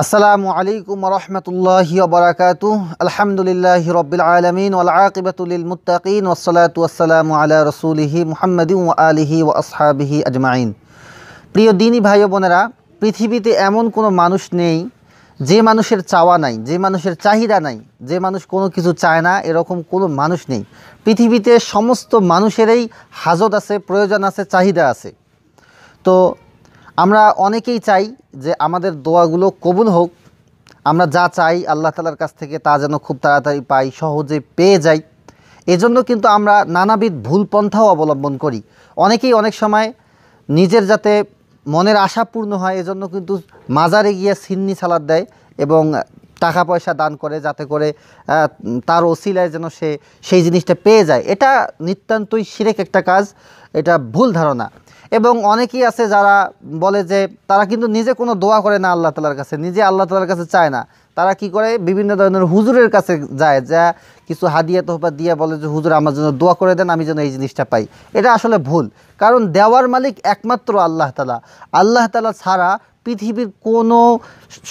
আসসালামু আলাইকুম রহমতুল্লাহি বারাকাতু আলহামদুলিল্লাহ রবিল আলমিন আলাকিবতুল মুতাকিন ওসলাত ওসালাম আলা রসুলহি ওয়া আলিহি ওয়া আসহাবিহি আজমাইন প্রিয় দিনী ভাই বোনেরা পৃথিবীতে এমন কোনো মানুষ নেই যে মানুষের চাওয়া নাই যে মানুষের চাহিদা নাই যে মানুষ কোনো কিছু চায় না এরকম কোনো মানুষ নেই পৃথিবীতে সমস্ত মানুষেরই হাজত আছে প্রয়োজন আছে চাহিদা আছে তো আমরা অনেকেই চাই যে আমাদের দোয়াগুলো কবুল হোক আমরা যা চাই আল্লাহ তালার কাছ থেকে তা যেন খুব তাড়াতাড়ি পাই সহজে পেয়ে যাই এজন্য কিন্তু আমরা নানাবিধ ভুল পন্থাও অবলম্বন করি অনেকেই অনেক সময় নিজের যাতে মনের আশা পূর্ণ হয় এজন্য কিন্তু মাজারে গিয়ে সিন্নি সালাদ দেয় এবং টাকা পয়সা দান করে যাতে করে তার ওসিলায় যেন সে সেই জিনিসটা পেয়ে যায় এটা নিতান্তই সিরেক একটা কাজ এটা ভুল ধারণা এবং অনেকেই আছে যারা বলে যে তারা কিন্তু নিজে কোনো দোয়া করে না আল্লাহ তালার কাছে নিজে আল্লাহ তালার কাছে চায় না তারা কি করে বিভিন্ন ধরনের হুজুরের কাছে যায় যা কিছু হাদিয়া তোহবা দিয়ে বলে যে হুজুর আমার জন্য দোয়া করে দেন আমি যেন এই জিনিসটা পাই এটা আসলে ভুল কারণ দেওয়ার মালিক একমাত্র আল্লাহ তালা আল্লাহ তালা ছাড়া পৃথিবীর কোনো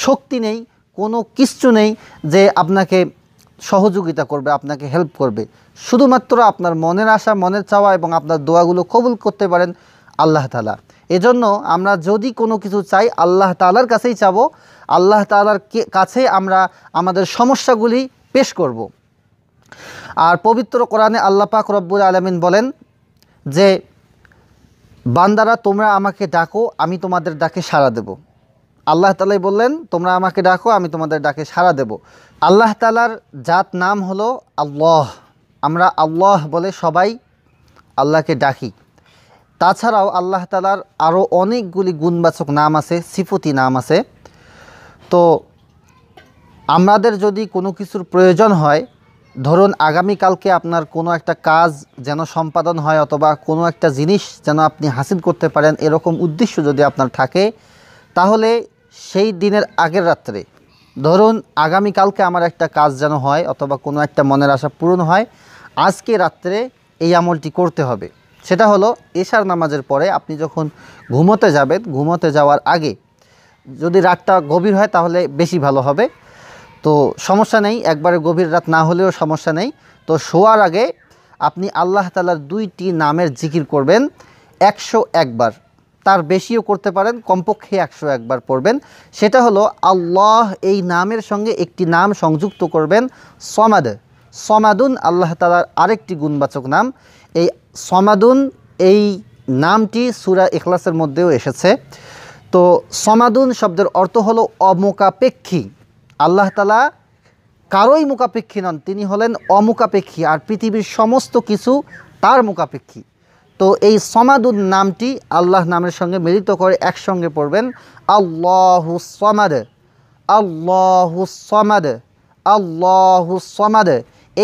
শক্তি নেই কোনো কিচ্ছু নেই যে আপনাকে সহযোগিতা করবে আপনাকে হেল্প করবে শুধুমাত্র আপনার মনের আশা মনের চাওয়া এবং আপনার দোয়াগুলো কবুল করতে পারেন আল্লাহ তালা এজন্য আমরা যদি কোনো কিছু চাই আল্লাহ তালার কাছেই চাব আল্লাহ তালার কাছে আমরা আমাদের সমস্যাগুলি পেশ করব। আর পবিত্র কোরআনে আল্লাপাক রব্বুল আলমিন বলেন যে বান্দারা তোমরা আমাকে ডাকো আমি তোমাদের ডাকে সাড়া দেব আল্লাহ তালাই বললেন তোমরা আমাকে ডাকো আমি তোমাদের ডাকে সাড়া দেব আল্লাহ তালার জাত নাম হলো আল্লাহ আমরা আল্লাহ বলে সবাই আল্লাহকে ডাকি তাছাড়াও আল্লাহ তালার আরও অনেকগুলি গুণবাচক নাম আছে সিফতি নাম আছে তো আমাদের যদি কোনো কিছুর প্রয়োজন হয় ধরুন আগামীকালকে আপনার কোনো একটা কাজ যেন সম্পাদন হয় অথবা কোনো একটা জিনিস যেন আপনি হাসিল করতে পারেন এরকম উদ্দেশ্য যদি আপনার থাকে তাহলে সেই দিনের আগের রাত্রে ধরুন আগামীকালকে আমার একটা কাজ যেন হয় অথবা কোনো একটা মনের আশা পূরণ হয় আজকে রাত্রে এই আমলটি করতে হবে সেটা হলো এশার নামাজের পরে আপনি যখন ঘুমোতে যাবেন ঘুমোতে যাওয়ার আগে যদি রাতটা গভীর হয় তাহলে বেশি ভালো হবে তো সমস্যা নেই একবারে গভীর রাত না হলেও সমস্যা নেই তো শোয়ার আগে আপনি আল্লাহ তালার দুইটি নামের জিকির করবেন একশো একবার তার বেশিও করতে পারেন কমপক্ষে একশো একবার পড়বেন সেটা হলো আল্লাহ এই নামের সঙ্গে একটি নাম সংযুক্ত করবেন সমাদ সমাদুন আল্লাহ তালার আরেকটি গুণবাচক নাম এই সমাদুন এই নামটি সুরা ইখলাসের মধ্যেও এসেছে তো সমাদুন শব্দের অর্থ হলো অমোকাপেক্ষী আল্লাহ তালা কারোই মোকাপেক্ষী নন তিনি হলেন অমোকাপেক্ষী আর পৃথিবীর সমস্ত কিছু তার মোকাপেক্ষী তো এই সমাদুন নামটি আল্লাহ নামের সঙ্গে মিলিত করে একসঙ্গে পড়বেন আল্লাহু সমাদ আল্লাহু সমাদ আল্লাহু সমাদ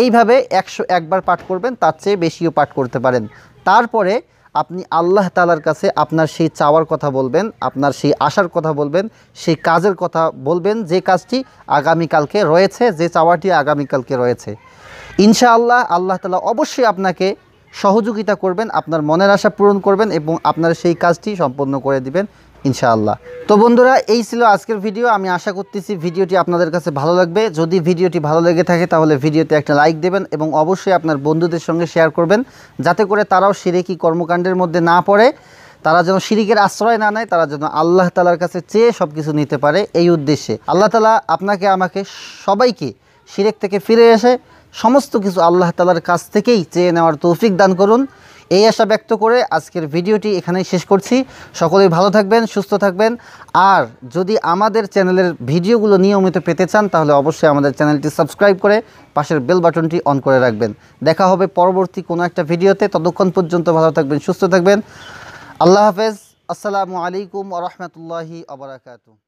এইভাবে একশো একবার পাঠ করবেন তার চেয়ে বেশিও পাঠ করতে পারেন তারপরে আপনি আল্লাহ তালার কাছে আপনার সেই চাওয়ার কথা বলবেন আপনার সেই আশার কথা বলবেন সেই কাজের কথা বলবেন যে কাজটি আগামীকালকে রয়েছে যে চাওয়াটি আগামীকালকে রয়েছে ইনশাআল্লাহ আল্লাহ তালা অবশ্যই আপনাকে সহযোগিতা করবেন আপনার মনের আশা পূরণ করবেন এবং আপনার সেই কাজটি সম্পন্ন করে দিবেন ইনশাআল্লাহ তো বন্ধুরা এই ছিল আজকের ভিডিও আমি আশা করতেছি ভিডিওটি আপনাদের কাছে ভালো লাগবে যদি ভিডিওটি ভালো লেগে থাকে তাহলে ভিডিওতে একটা লাইক দেবেন এবং অবশ্যই আপনার বন্ধুদের সঙ্গে শেয়ার করবেন যাতে করে তারাও সিরেকি কর্মকাণ্ডের মধ্যে না পড়ে তারা যেন শিরিকের আশ্রয় না নেয় তারা যেন আল্লাহ তালার কাছে চেয়ে সব কিছু নিতে পারে এই উদ্দেশ্যে আল্লাহ তালা আপনাকে আমাকে সবাইকে শিরেক থেকে ফিরে এসে সমস্ত কিছু আল্লাহ তালার কাছ থেকেই চেয়ে নেওয়ার তৌফিক দান করুন এই আশা ব্যক্ত করে আজকের ভিডিওটি এখানেই শেষ করছি সকলেই ভালো থাকবেন সুস্থ থাকবেন আর যদি আমাদের চ্যানেলের ভিডিওগুলো নিয়মিত পেতে চান তাহলে অবশ্যই আমাদের চ্যানেলটি সাবস্ক্রাইব করে পাশের বেল বাটনটি অন করে রাখবেন দেখা হবে পরবর্তী কোনো একটা ভিডিওতে ততক্ষণ পর্যন্ত ভালো থাকবেন সুস্থ থাকবেন আল্লাহ হাফেজ আসসালামু আলাইকুম আ রহমতুল্লাহি আবরাকাতু